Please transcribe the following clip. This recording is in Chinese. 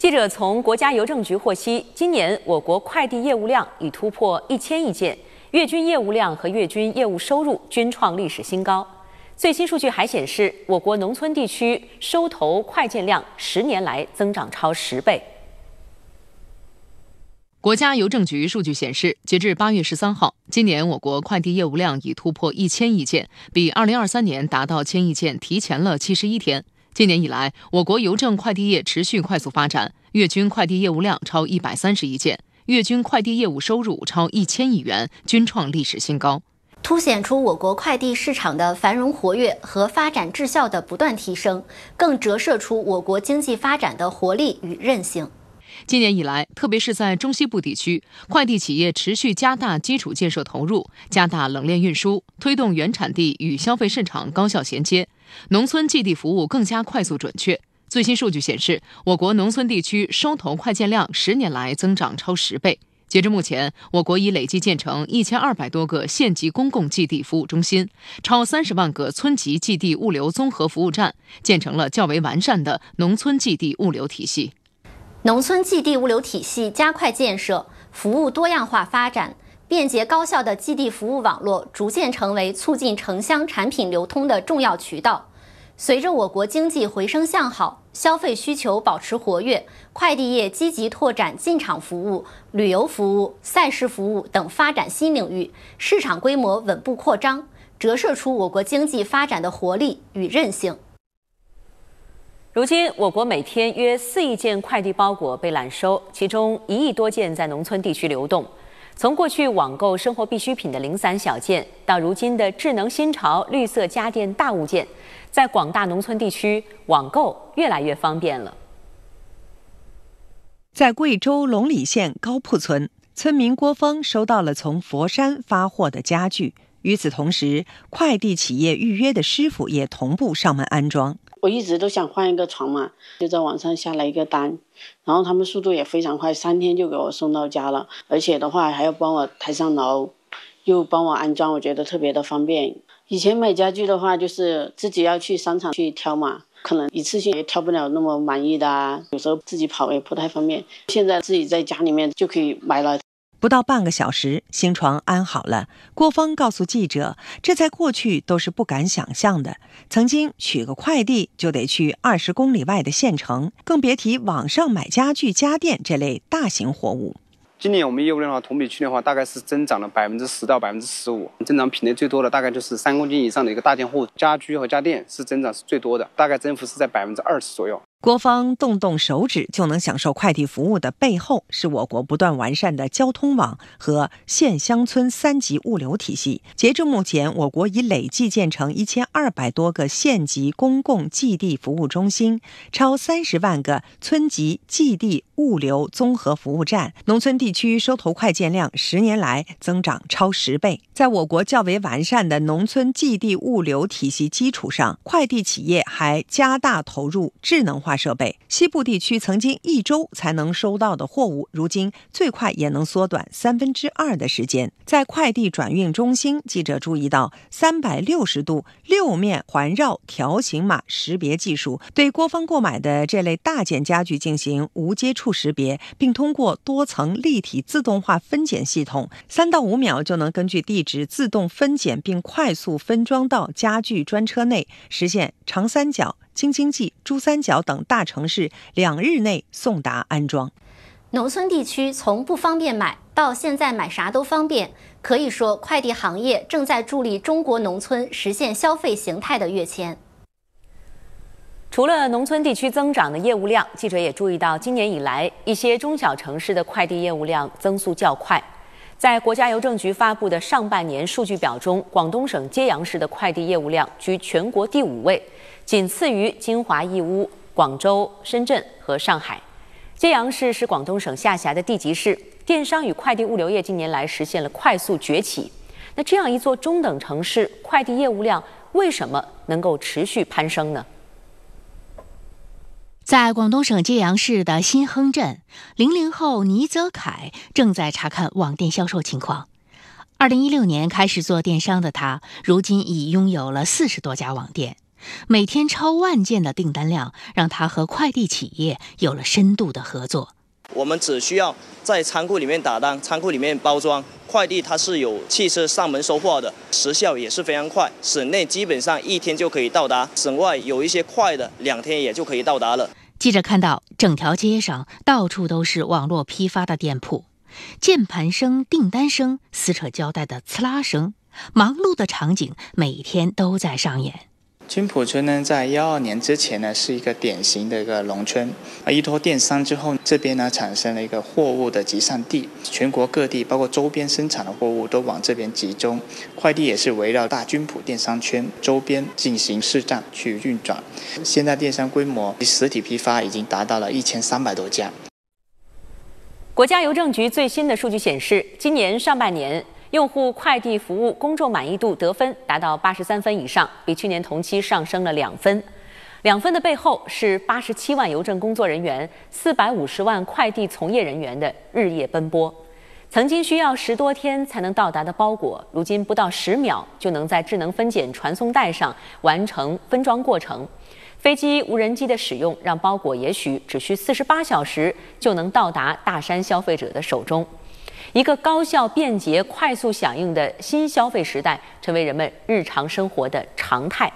记者从国家邮政局获悉，今年我国快递业务量已突破一千亿件，月均业务量和月均业务收入均创历史新高。最新数据还显示，我国农村地区收投快件量十年来增长超十倍。国家邮政局数据显示，截至八月十三号，今年我国快递业务量已突破一千亿件，比二零二三年达到千亿件提前了七十一天。今年以来，我国邮政快递业持续快速发展，月均快递业务量超一百三十亿件，月均快递业务收入超一千亿元，均创历史新高，凸显出我国快递市场的繁荣活跃和发展质效的不断提升，更折射出我国经济发展的活力与韧性。今年以来，特别是在中西部地区，快递企业持续加大基础建设投入，加大冷链运输，推动原产地与消费市场高效衔接。农村寄递服务更加快速准确。最新数据显示，我国农村地区收投快件量十年来增长超十倍。截至目前，我国已累计建成一千二百多个县级公共寄递服务中心，超三十万个村级寄递物流综合服务站，建成了较为完善的农村寄递物流体系。农村寄递物流体系加快建设，服务多样化发展。便捷高效的基地服务网络逐渐成为促进城乡产品流通的重要渠道。随着我国经济回升向好，消费需求保持活跃，快递业积极拓展进场服务、旅游服务、赛事服务等发展新领域，市场规模稳步扩张，折射出我国经济发展的活力与韧性。如今，我国每天约四亿件快递包裹被揽收，其中一亿多件在农村地区流动。从过去网购生活必需品的零散小件，到如今的智能新潮、绿色家电大物件，在广大农村地区，网购越来越方便了。在贵州龙里县高铺村，村民郭峰收到了从佛山发货的家具。与此同时，快递企业预约的师傅也同步上门安装。我一直都想换一个床嘛，就在网上下了一个单，然后他们速度也非常快，三天就给我送到家了，而且的话还要帮我抬上楼，又帮我安装，我觉得特别的方便。以前买家具的话，就是自己要去商场去挑嘛，可能一次性也挑不了那么满意的啊，有时候自己跑也不太方便。现在自己在家里面就可以买了。不到半个小时，新床安好了。郭峰告诉记者：“这在过去都是不敢想象的。曾经取个快递就得去二十公里外的县城，更别提网上买家具、家电这类大型货物。”今年我们业务量的话，同比去年的话大概是增长了百分之十到百分之十五。增长品类最多的大概就是三公斤以上的一个大件货，家居和家电是增长是最多的，大概增幅是在百分之二十左右。国方动动手指就能享受快递服务的背后，是我国不断完善的交通网和县乡村三级物流体系。截至目前，我国已累计建成一千二百多个县级公共寄递服务中心，超三十万个村级寄递物流综合服务站。农村地区收投快件量十年来增长超十倍。在我国较为完善的农村寄递物流体系基础上，快递企业还加大投入智能化。化设备，西部地区曾经一周才能收到的货物，如今最快也能缩短三分之二的时间。在快递转运中心，记者注意到，三百六十度六面环绕条形码识别技术对郭方购买的这类大件家具进行无接触识别，并通过多层立体自动化分拣系统，三到五秒就能根据地址自动分拣并快速分装到家具专车内，实现长三角。京津冀、珠三角等大城市两日内送达安装。农村地区从不方便买到现在买啥都方便，可以说快递行业正在助力中国农村实现消费形态的跃迁。除了农村地区增长的业务量，记者也注意到今年以来一些中小城市的快递业务量增速较快。在国家邮政局发布的上半年数据表中，广东省揭阳市的快递业务量居全国第五位。仅次于金华、义乌、广州、深圳和上海，揭阳市是广东省下辖的地级市。电商与快递物流业近年来实现了快速崛起。那这样一座中等城市，快递业务量为什么能够持续攀升呢？在广东省揭阳市的新亨镇，00后倪泽凯正在查看网店销售情况。2016年开始做电商的他，如今已拥有了四十多家网店。每天超万件的订单量，让他和快递企业有了深度的合作。我们只需要在仓库里面打单，仓库里面包装快递，它是有汽车上门收货的，时效也是非常快。省内基本上一天就可以到达，省外有一些快的，两天也就可以到达了。记者看到，整条街上到处都是网络批发的店铺，键盘声、订单声、撕扯胶带的刺啦声，忙碌的场景每天都在上演。军浦村呢，在幺二年之前呢，是一个典型的一个农村。啊，依托电商之后，这边呢产生了一个货物的集散地，全国各地包括周边生产的货物都往这边集中。快递也是围绕大军普电商圈周边进行市站去运转。现在电商规模及实体批发已经达到了一千三百多家。国家邮政局最新的数据显示，今年上半年。用户快递服务公众满意度得分达到八十三分以上，比去年同期上升了两分。两分的背后是八十七万邮政工作人员、四百五十万快递从业人员的日夜奔波。曾经需要十多天才能到达的包裹，如今不到十秒就能在智能分拣传送带上完成分装过程。飞机、无人机的使用，让包裹也许只需四十八小时就能到达大山消费者的手中。一个高效、便捷、快速响应的新消费时代，成为人们日常生活的常态。